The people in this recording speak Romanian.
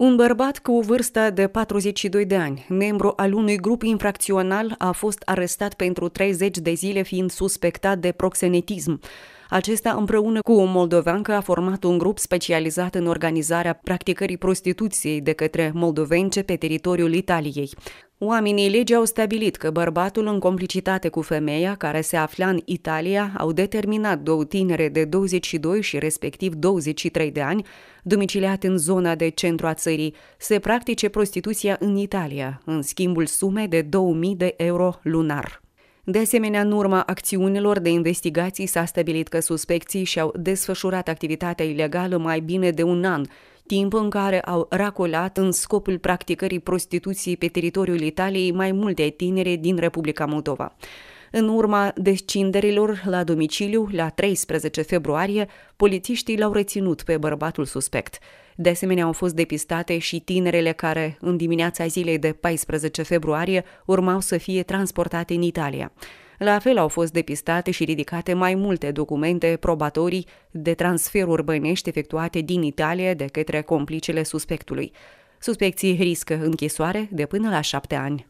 Un bărbat cu o vârstă de 42 de ani, membru al unui grup infracțional, a fost arestat pentru 30 de zile fiind suspectat de proxenetism. Acesta împreună cu o moldoveancă a format un grup specializat în organizarea practicării prostituției de către moldovence pe teritoriul Italiei. Oamenii legii au stabilit că bărbatul în complicitate cu femeia care se afla în Italia au determinat două tinere de 22 și respectiv 23 de ani, domiciliate în zona de centru a țării, se practice prostituția în Italia, în schimbul sume de 2000 de euro lunar. De asemenea, în urma acțiunilor de investigații s-a stabilit că suspecții și-au desfășurat activitatea ilegală mai bine de un an timp în care au racolat în scopul practicării prostituției pe teritoriul Italiei mai multe tinere din Republica Moldova. În urma descinderilor la domiciliu, la 13 februarie, polițiștii l-au reținut pe bărbatul suspect. De asemenea, au fost depistate și tinerele care, în dimineața zilei de 14 februarie, urmau să fie transportate în Italia. La fel au fost depistate și ridicate mai multe documente probatorii de transferuri bănești efectuate din Italia de către complicele suspectului. Suspecții riscă închisoare de până la șapte ani.